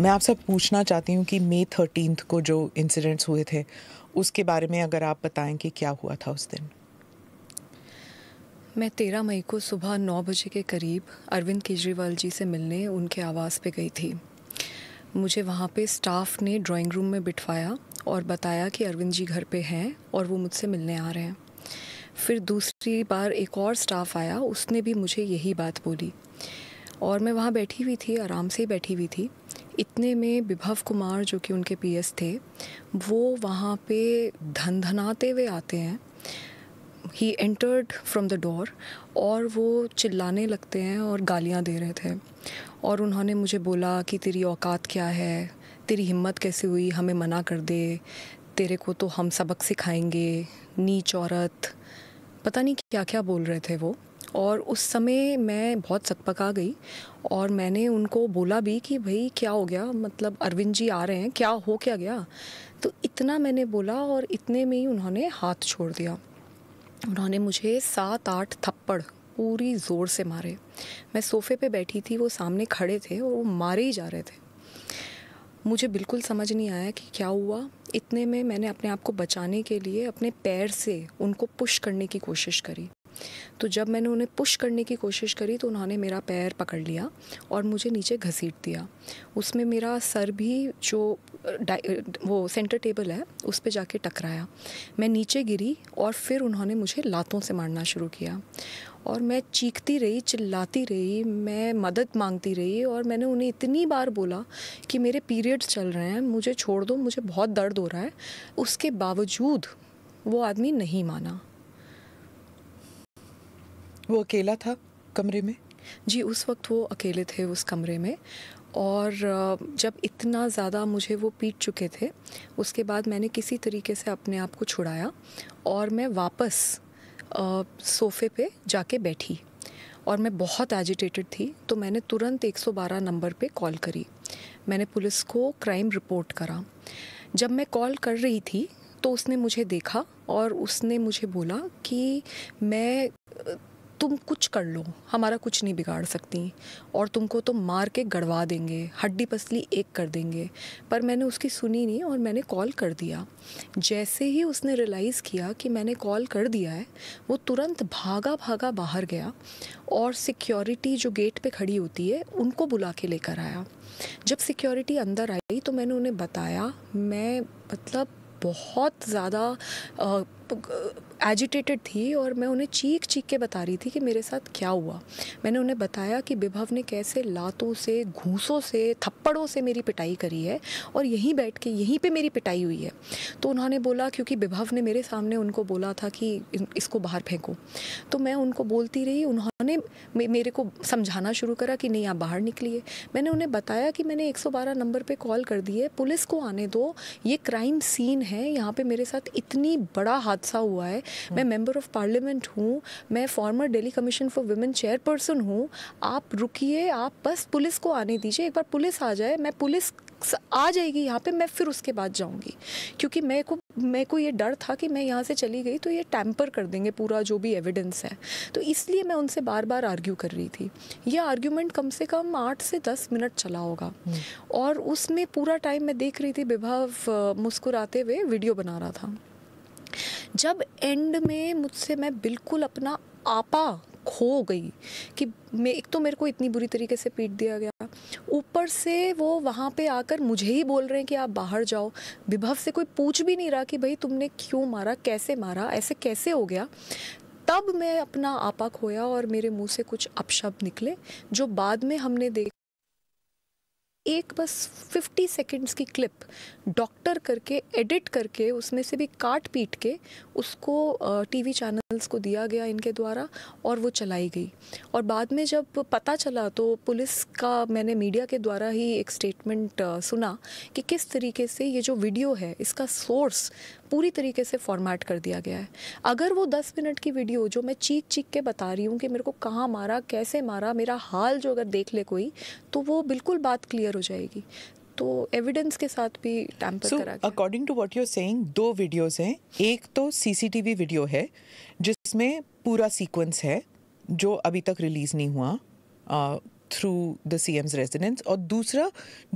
मैं आपसे पूछना चाहती हूँ कि मई थर्टीन को जो इंसिडेंट्स हुए थे उसके बारे में अगर आप बताएं कि क्या हुआ था उस दिन मैं तेरह मई को सुबह नौ बजे के करीब अरविंद केजरीवाल जी से मिलने उनके आवास पे गई थी मुझे वहाँ पे स्टाफ ने ड्राइंग रूम में बिठवाया और बताया कि अरविंद जी घर पे हैं और वो मुझसे मिलने आ रहे हैं फिर दूसरी बार एक और स्टाफ आया उसने भी मुझे यही बात बोली और मैं वहाँ बैठी हुई थी आराम से ही बैठी हुई थी इतने में विभव कुमार जो कि उनके पीएस थे वो वहाँ पे धनधनाते हुए आते हैं ही एंटर्ड फ्रॉम द डोर और वो चिल्लाने लगते हैं और गालियाँ दे रहे थे और उन्होंने मुझे बोला कि तेरी औकात क्या है तेरी हिम्मत कैसे हुई हमें मना कर दे तेरे को तो हम सबक सिखाएंगे नीच औरत पता नहीं क्या क्या बोल रहे थे वो और उस समय मैं बहुत सकपका गई और मैंने उनको बोला भी कि भाई क्या हो गया मतलब अरविंद जी आ रहे हैं क्या हो क्या गया तो इतना मैंने बोला और इतने में ही उन्होंने हाथ छोड़ दिया उन्होंने मुझे सात आठ थप्पड़ पूरी ज़ोर से मारे मैं सोफ़े पे बैठी थी वो सामने खड़े थे और वो मारे ही जा रहे थे मुझे बिल्कुल समझ नहीं आया कि क्या हुआ इतने में मैंने अपने आप को बचाने के लिए अपने पैर से उनको पुश करने की कोशिश करी तो जब मैंने उन्हें पुश करने की कोशिश करी तो उन्होंने मेरा पैर पकड़ लिया और मुझे नीचे घसीट दिया उसमें मेरा सर भी जो वो सेंटर टेबल है उस पर जाके टकराया मैं नीचे गिरी और फिर उन्होंने मुझे लातों से मारना शुरू किया और मैं चीखती रही चिल्लाती रही मैं मदद मांगती रही और मैंने उन्हें इतनी बार बोला कि मेरे पीरियड्स चल रहे हैं मुझे छोड़ दो मुझे बहुत दर्द हो रहा है उसके बावजूद वो आदमी नहीं माना वो अकेला था कमरे में जी उस वक्त वो अकेले थे उस कमरे में और जब इतना ज़्यादा मुझे वो पीट चुके थे उसके बाद मैंने किसी तरीके से अपने आप को छुड़ाया और मैं वापस सोफे पे जाके बैठी और मैं बहुत एजिटेटेड थी तो मैंने तुरंत 112 नंबर पे कॉल करी मैंने पुलिस को क्राइम रिपोर्ट करा जब मैं कॉल कर रही थी तो उसने मुझे देखा और उसने मुझे बोला कि मैं तुम कुछ कर लो हमारा कुछ नहीं बिगाड़ सकती और तुमको तो मार के गड़वा देंगे हड्डी पसली एक कर देंगे पर मैंने उसकी सुनी नहीं और मैंने कॉल कर दिया जैसे ही उसने रियलाइज़ किया कि मैंने कॉल कर दिया है वो तुरंत भागा भागा बाहर गया और सिक्योरिटी जो गेट पे खड़ी होती है उनको बुला के लेकर आया जब सिक्योरिटी अंदर आई तो मैंने उन्हें बताया मैं मतलब बहुत ज़्यादा एजिटेटेड मतलब, थी और मैं उन्हें चीख चीख के बता रही थी कि मेरे साथ क्या हुआ मैंने उन्हें बताया कि विभव ने कैसे लातों से घूसों से थप्पड़ों से मेरी पिटाई करी है और यहीं बैठ के यहीं पे मेरी पिटाई हुई है तो उन्होंने बोला क्योंकि विभव ने मेरे सामने उनको बोला था कि इसको बाहर फेंको तो मैं उनको बोलती रही उन्होंने मेरे को समझाना शुरू करा कि नहीं आप बाहर निकलिए मैंने उन्हें बताया कि मैंने एक नंबर पर कॉल कर दी है पुलिस को आने दो ये क्राइम सीन है यहाँ पर मेरे साथ इतनी बड़ा हादसा अच्छा हुआ है मैं मेंबर ऑफ पार्लियामेंट हूँ मैं former Delhi commission for women chairperson हूँ आप रुकिए आप बस पुलिस को आने दीजिए एक बार पुलिस आ जाए मैं पुलिस आ जाएगी यहाँ पे मैं फिर उसके बाद जाऊँगी क्योंकि मेरे को मेरे को ये डर था कि मैं यहाँ से चली गई तो ये टैम्पर कर देंगे पूरा जो भी एविडेंस है तो इसलिए मैं उनसे बार बार आर्ग्यू कर रही थी ये आर्ग्यूमेंट कम से कम आठ से दस मिनट चला होगा हम्म। और उसमें पूरा टाइम मैं देख रही थी विभाव मुस्कुराते हुए वीडियो बना रहा था जब एंड में मुझसे मैं बिल्कुल अपना आपा खो गई कि मैं एक तो मेरे को इतनी बुरी तरीके से पीट दिया गया ऊपर से वो वहाँ पे आकर मुझे ही बोल रहे हैं कि आप बाहर जाओ विभव से कोई पूछ भी नहीं रहा कि भाई तुमने क्यों मारा कैसे मारा ऐसे कैसे हो गया तब मैं अपना आपा खोया और मेरे मुंह से कुछ अपशब्द निकले जो बाद में हमने देख एक बस 50 सेकेंड्स की क्लिप डॉक्टर करके एडिट करके उसमें से भी काट पीट के उसको टीवी चैनल्स को दिया गया इनके द्वारा और वो चलाई गई और बाद में जब पता चला तो पुलिस का मैंने मीडिया के द्वारा ही एक स्टेटमेंट सुना कि किस तरीके से ये जो वीडियो है इसका सोर्स पूरी तरीके से फॉर्मेट कर दिया गया है अगर वो दस मिनट की वीडियो जो मैं चीख चीख के बता रही हूँ कि मेरे को कहाँ मारा कैसे मारा मेरा हाल जो अगर देख ले कोई तो वो बिल्कुल बात क्लियर हो जाएगी तो एविडेंस के साथ भी टैंपर so, करा according to what you are saying दो वीडियोस हैं एक तो सीसीटीवी वीडियो है जिसमें पूरा सीक्वेंस है जो अभी तक रिलीज नहीं हुआ through the C M's residence और दूसरा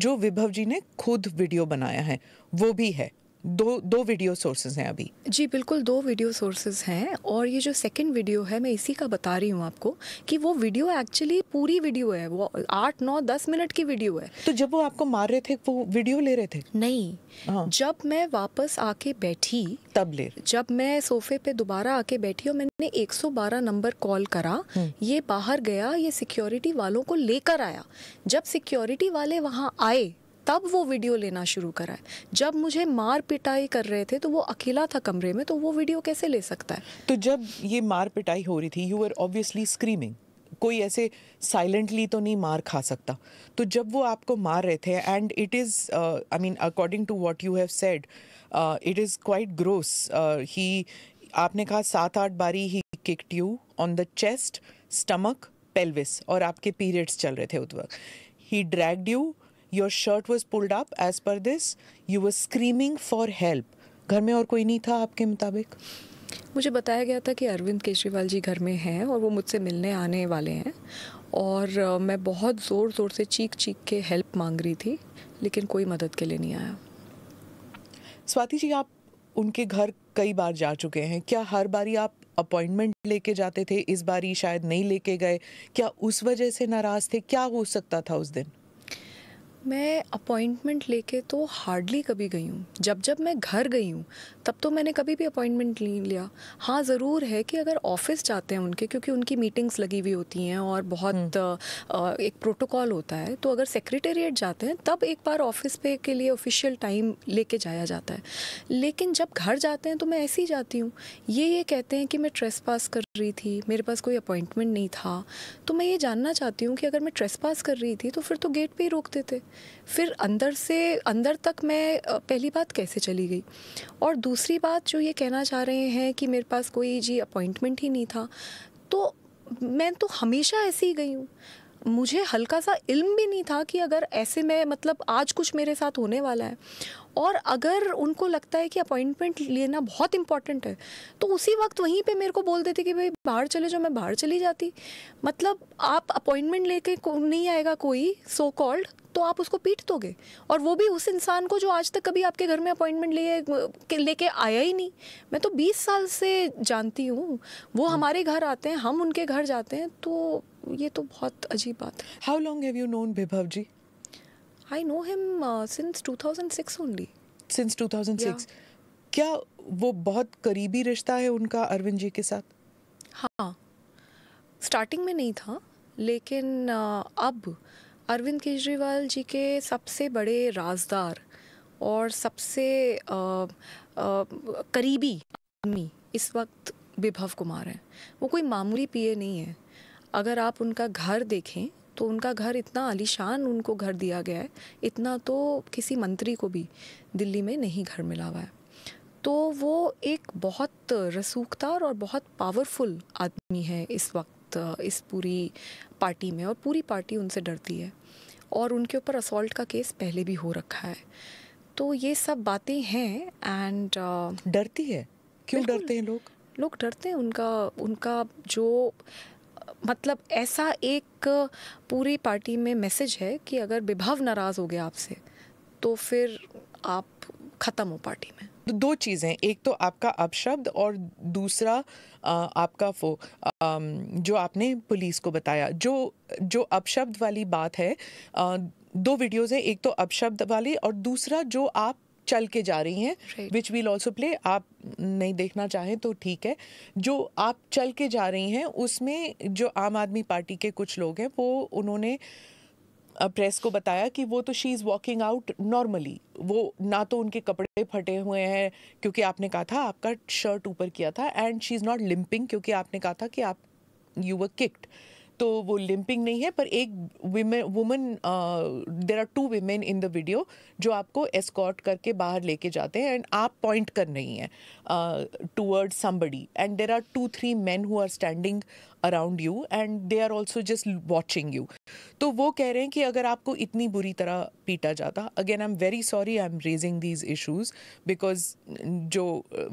जो विभव जी ने खुद वीडियो बनाया है वो भी है दो दो वीडियो सोर्सेज हैं अभी जी बिल्कुल दो वीडियो सोर्सेज हैं और ये जो सेकंड वीडियो है मैं इसी का बता रही हूँ आपको कि वो वीडियो एक्चुअली पूरी वीडियो है वो आठ नौ दस मिनट की वीडियो है तो जब वो आपको मार रहे थे वो वीडियो ले रहे थे नहीं हाँ। जब मैं वापस आके बैठी तब ले जब मैं सोफे पे दोबारा आके बैठी और मैंने 112 नंबर कॉल करा हम्म। ये बाहर गया ये सिक्योरिटी वालों को लेकर आया जब सिक्योरिटी वाले वहाँ आए तब वो वीडियो लेना शुरू करा है जब मुझे मार पिटाई कर रहे थे तो वो अकेला था कमरे में तो वो वीडियो कैसे ले सकता है तो जब ये मार पिटाई हो रही थी यू आर ऑब्वियसली स्क्रीमिंग कोई ऐसे साइलेंटली तो नहीं मार खा सकता तो जब वो आपको मार रहे थे and it is I mean according to what you have said it is quite gross ही आपने कहा सात आठ बारी ही kicked you on the chest stomach pelvis और आपके पीरियड्स चल रहे थे उस वक्त ही dragged you your shirt was pulled up as per this you was screaming for help घर में और कोई नहीं था आपके मुताबिक मुझे बताया गया था कि अरविंद केजरीवाल जी घर में हैं और वो मुझसे मिलने आने वाले हैं और मैं बहुत ज़ोर ज़ोर से चीख चीख के हेल्प मांग रही थी लेकिन कोई मदद के लिए नहीं आया स्वाति जी आप उनके घर कई बार जा चुके हैं क्या हर बारी आप अपॉइंटमेंट लेके जाते थे इस बारी शायद नहीं लेके गए क्या उस वजह से नाराज़ थे क्या हो सकता था उस दिन मैं अपॉइंटमेंट लेके तो हार्डली कभी गई हूँ जब जब मैं घर गई हूँ तब तो मैंने कभी भी अपॉइंटमेंट नहीं लिया हाँ ज़रूर है कि अगर ऑफिस जाते हैं उनके क्योंकि उनकी मीटिंग्स लगी हुई होती हैं और बहुत आ, हम्म। एक प्रोटोकॉल होता है तो अगर सेक्रेटेरिएट जाते हैं तब एक बार ऑफिस पे के लिए ऑफिशियल टाइम लेके जाया जाता है लेकिन जब घर जाते हैं तो मैं ऐसे ही जाती हूँ ये ये कहते हैं कि मैं ट्रेस पास कर रही थी मेरे पास कोई अपॉइंटमेंट नहीं था तो मैं ये जानना चाहती हूँ कि अगर मैं ट्रेस पास कर रही थी तो फिर तो गेट पर ही रोक देते फिर अंदर से अंदर तक मैं पहली बात कैसे चली गई और दूसरी बात जो ये कहना चाह रहे हैं कि मेरे पास कोई जी अपॉइंटमेंट ही नहीं था तो मैं तो हमेशा ऐसे ही गई हूँ मुझे हल्का सा इल्म भी नहीं था कि अगर ऐसे में मतलब आज कुछ मेरे साथ होने वाला है और अगर उनको लगता है कि अपॉइंटमेंट लेना बहुत इम्पॉर्टेंट है तो उसी वक्त वहीं पे मेरे को बोल देते कि भाई बाहर चले जाओ मैं बाहर चली जाती मतलब आप अपॉइंटमेंट लेके नहीं आएगा कोई सो so कॉल्ड तो आप उसको पीट दोगे और वो भी उस इंसान को जो आज तक कभी आपके घर में अपॉइंटमेंट लिए लेके आया ही नहीं मैं तो बीस साल से जानती हूँ वो हम्म। हमारे घर आते हैं हम उनके घर जाते हैं तो ये तो बहुत अजीब बात है how long have you known Vibhav ji I know him since two thousand six only since two thousand six क्या वो बहुत करीबी रिश्ता है उनका अरविंद जी के साथ हाँ स्टार्टिंग में नहीं था लेकिन uh, अब अरविंद केजरीवाल जी के सबसे बड़े राजदार और सबसे आ, आ, करीबी आदमी इस वक्त विभव कुमार हैं वो कोई मामूली पीए नहीं है अगर आप उनका घर देखें तो उनका घर इतना आलीशान उनको घर दिया गया है इतना तो किसी मंत्री को भी दिल्ली में नहीं घर मिला हुआ है तो वो एक बहुत रसूखदार और बहुत पावरफुल आदमी है इस वक्त इस पूरी पार्टी में और पूरी पार्टी उनसे डरती है और उनके ऊपर असॉल्ट का केस पहले भी हो रखा है तो ये सब बातें हैं एंड डरती है क्यों डरते हैं लोग लोग डरते हैं उनका उनका जो मतलब ऐसा एक पूरी पार्टी में मैसेज है कि अगर विभव नाराज़ हो गया आपसे तो फिर आप ख़त्म हो पार्टी में तो दो चीज़ें एक तो आपका अपशब्द और दूसरा आ, आपका वो आ, जो आपने पुलिस को बताया जो जो अपशब्द वाली बात है आ, दो वीडियोज़ हैं एक तो अपशब्द वाली और दूसरा जो आप चल के जा रही हैं विच वील ऑल्सो प्ले आप नहीं देखना चाहें तो ठीक है जो आप चल के जा रही हैं उसमें जो आम आदमी पार्टी के कुछ लोग हैं वो उन्होंने प्रेस को बताया कि वो तो she is walking out normally वो ना तो उनके कपड़े फटे हुए हैं क्योंकि आपने कहा था आपका शर्ट ऊपर किया था and she is not limping क्योंकि आपने कहा था कि आप यू वर किक्ड तो वो लिम्पिंग नहीं है पर एक women women there are two women in the video जो आपको एस्कॉट करके बाहर लेके जाते हैं एंड आप पॉइंट कर रही हैं toward somebody and there are two three man who are standing around you and they are also just watching you तो वो कह रहे हैं कि अगर आपको इतनी बुरी तरह पीटा जाता again I am very sorry I am raising these issues because जो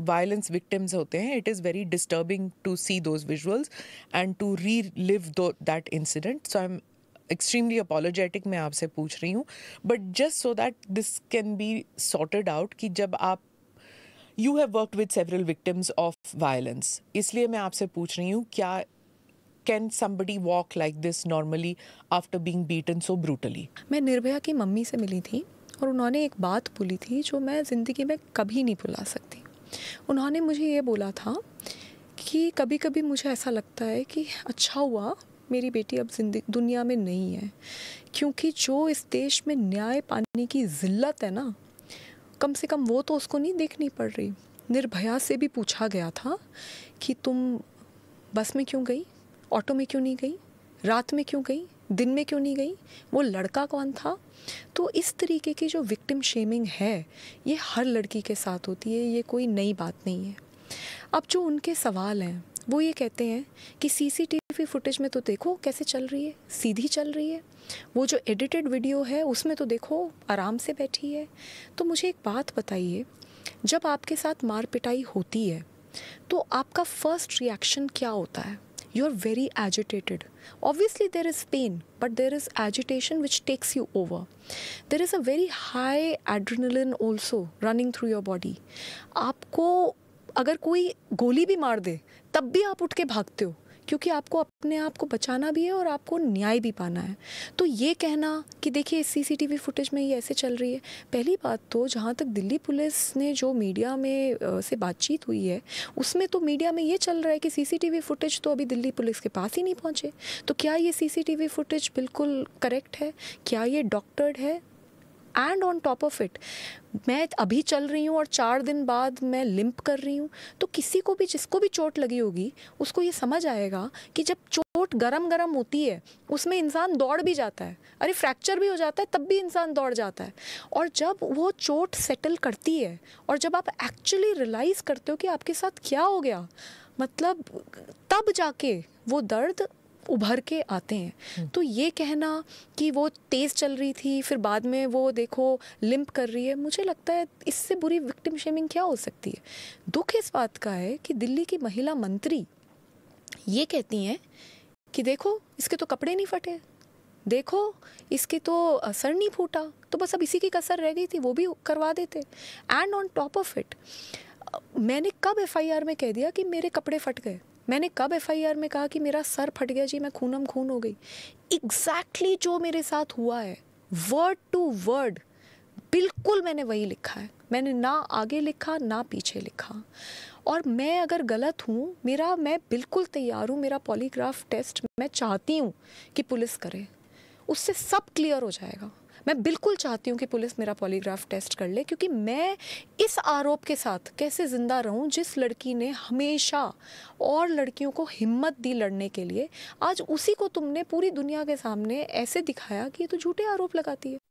वायलेंस uh, विक्टिम्स होते हैं it is very disturbing to see those visuals and to relive through that incident so I am extremely apologetic मैं आपसे पूछ रही हूँ but just so that this can be sorted out कि जब आप you have work with several victims of violence इसलिए मैं आपसे पूछ रही हूँ क्या can somebody walk like this normally after being beaten so brutally मैं निर्भया की मम्मी से मिली थी और उन्होंने एक बात बोली थी जो मैं ज़िंदगी में कभी नहीं भुला सकती उन्होंने मुझे ये बोला था कि कभी कभी मुझे ऐसा लगता है कि अच्छा हुआ मेरी बेटी अब जिंदगी दुनिया में नहीं है क्योंकि जो इस देश में न्याय पाने की जिल्लत है ना कम से कम वो तो उसको नहीं देखनी पड़ रही निर्भया से भी पूछा गया था कि तुम बस में क्यों गई ऑटो में क्यों नहीं गई रात में क्यों गई दिन में क्यों नहीं गई वो लड़का कौन था तो इस तरीके की जो विक्टिम शेमिंग है ये हर लड़की के साथ होती है ये कोई नई बात नहीं है अब जो उनके सवाल हैं वो ये कहते हैं कि सीसीटीवी फुटेज में तो देखो कैसे चल रही है सीधी चल रही है वो जो एडिटेड वीडियो है उसमें तो देखो आराम से बैठी है तो मुझे एक बात बताइए जब आपके साथ मार पिटाई होती है तो आपका फर्स्ट रिएक्शन क्या होता है you are very agitated. Obviously, there is pain, but there is agitation which takes you over. There is a very high adrenaline also running through your body. आपको अगर कोई गोली भी मार दे तब भी आप उठ के भागते हो क्योंकि आपको अपने आप को बचाना भी है और आपको न्याय भी पाना है तो ये कहना कि देखिए सीसीटीवी फुटेज में ये ऐसे चल रही है पहली बात तो जहाँ तक दिल्ली पुलिस ने जो मीडिया में से बातचीत हुई है उसमें तो मीडिया में ये चल रहा है कि सीसीटीवी फुटेज तो अभी दिल्ली पुलिस के पास ही नहीं पहुँचे तो क्या ये सीसीटीवी फुटेज बिल्कुल करेक्ट है क्या ये डॉक्टर्ड है and on top of it मैं अभी चल रही हूँ और चार दिन बाद मैं लिंप कर रही हूँ तो किसी को भी जिसको भी चोट लगी होगी उसको ये समझ आएगा कि जब चोट गरम गरम होती है उसमें इंसान दौड़ भी जाता है अरे फ्रैक्चर भी हो जाता है तब भी इंसान दौड़ जाता है और जब वो चोट सेटल करती है और जब आप एक्चुअली रियलाइज़ करते हो कि आपके साथ क्या हो गया मतलब तब जाके वो दर्द उभर के आते हैं हम्म। तो ये कहना कि वो तेज़ चल रही थी फिर बाद में वो देखो लिंप कर रही है मुझे लगता है इससे बुरी विक्टिम शेमिंग क्या हो सकती है दुख इस बात का है कि दिल्ली की महिला मंत्री ये कहती हैं कि देखो इसके तो कपड़े नहीं फटे देखो इसके तो सर नहीं फूटा तो बस अब इसी की कसर रह गई थी वो भी करवा देते and on top of it मैंने कब एफआईआर में कह दिया कि मेरे कपड़े फट गए मैंने कब एफ में कहा कि मेरा सर फट गया जी मैं खूनम खून हो गई एग्जैक्टली exactly जो मेरे साथ हुआ है वर्ड टू वर्ड बिल्कुल मैंने वही लिखा है मैंने ना आगे लिखा ना पीछे लिखा और मैं अगर गलत हूँ मेरा मैं बिल्कुल तैयार हूँ मेरा पॉलीग्राफ टेस्ट मैं चाहती हूँ कि पुलिस करे उससे सब क्लियर हो जाएगा मैं बिल्कुल चाहती हूँ कि पुलिस मेरा पॉलीग्राफ टेस्ट कर ले क्योंकि मैं इस आरोप के साथ कैसे ज़िंदा रहूँ जिस लड़की ने हमेशा और लड़कियों को हिम्मत दी लड़ने के लिए आज उसी को तुमने पूरी दुनिया के सामने ऐसे दिखाया कि ये तो झूठे आरोप लगाती है